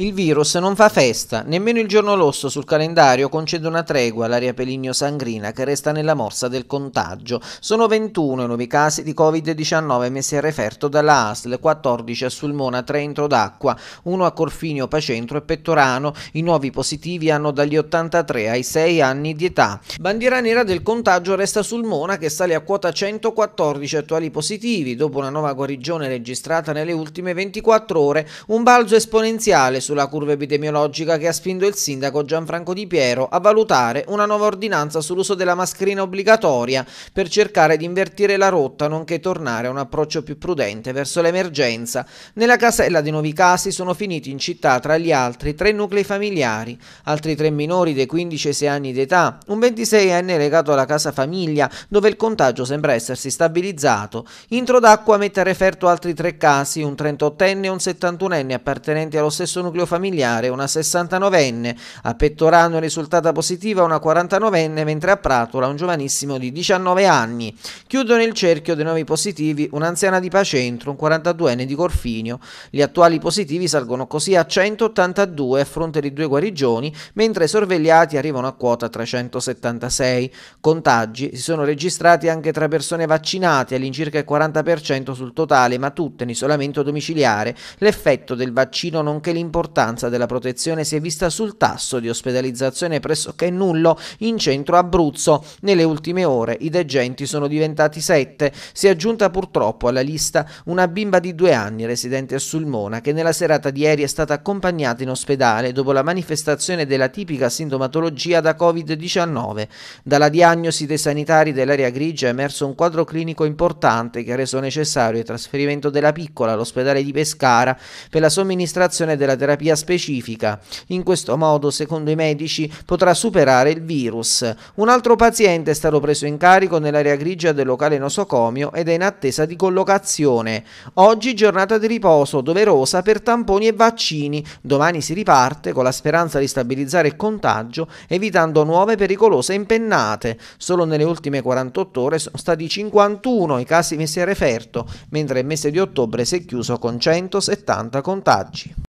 Il virus non fa festa, nemmeno il giorno rosso sul calendario concede una tregua all'aria peligno-sangrina che resta nella morsa del contagio. Sono 21 i nuovi casi di Covid-19 messi a referto dalla ASL, 14 a Sulmona, 3 entro d'acqua, 1 a Corfinio, Pacentro e Pettorano. I nuovi positivi hanno dagli 83 ai 6 anni di età. Bandiera nera del contagio resta Sulmona che sale a quota 114 attuali positivi dopo una nuova guarigione registrata nelle ultime 24 ore, un balzo esponenziale sulla curva epidemiologica che ha spinto il sindaco Gianfranco Di Piero a valutare una nuova ordinanza sull'uso della mascherina obbligatoria per cercare di invertire la rotta nonché tornare a un approccio più prudente verso l'emergenza. Nella casella di nuovi casi sono finiti in città tra gli altri tre nuclei familiari, altri tre minori dei 15 e 6 anni d'età, un 26enne legato alla casa famiglia dove il contagio sembra essersi stabilizzato. Intro d'acqua mette a referto altri tre casi, un 38enne e un 71enne appartenenti allo stesso nucleo nucleo familiare una 69enne, a Pettorano è risultata positiva una 49enne, mentre a Pratola un giovanissimo di 19 anni. Chiudono il cerchio dei nuovi positivi un'anziana di Pacentro, un 42enne di Corfinio. Gli attuali positivi salgono così a 182 a fronte di due guarigioni, mentre i sorvegliati arrivano a quota 376. Contagi si sono registrati anche tra persone vaccinate all'incirca il 40% sul totale, ma tutte in isolamento domiciliare. L'effetto del vaccino nonché l'importanza importanza della protezione si è vista sul tasso di ospedalizzazione pressoché nullo in centro Abruzzo. Nelle ultime ore i degenti sono diventati sette. Si è aggiunta purtroppo alla lista una bimba di due anni residente a Sulmona che nella serata di ieri è stata accompagnata in ospedale dopo la manifestazione della tipica sintomatologia da Covid-19. Dalla diagnosi dei sanitari dell'area grigia è emerso un quadro clinico importante che ha reso necessario il trasferimento della piccola all'ospedale di Pescara per la somministrazione della terapia terapia specifica. In questo modo, secondo i medici, potrà superare il virus. Un altro paziente è stato preso in carico nell'area grigia del locale nosocomio ed è in attesa di collocazione. Oggi giornata di riposo doverosa per tamponi e vaccini. Domani si riparte con la speranza di stabilizzare il contagio, evitando nuove pericolose impennate. Solo nelle ultime 48 ore sono stati 51 i casi messi a referto, mentre il mese di ottobre si è chiuso con 170 contagi.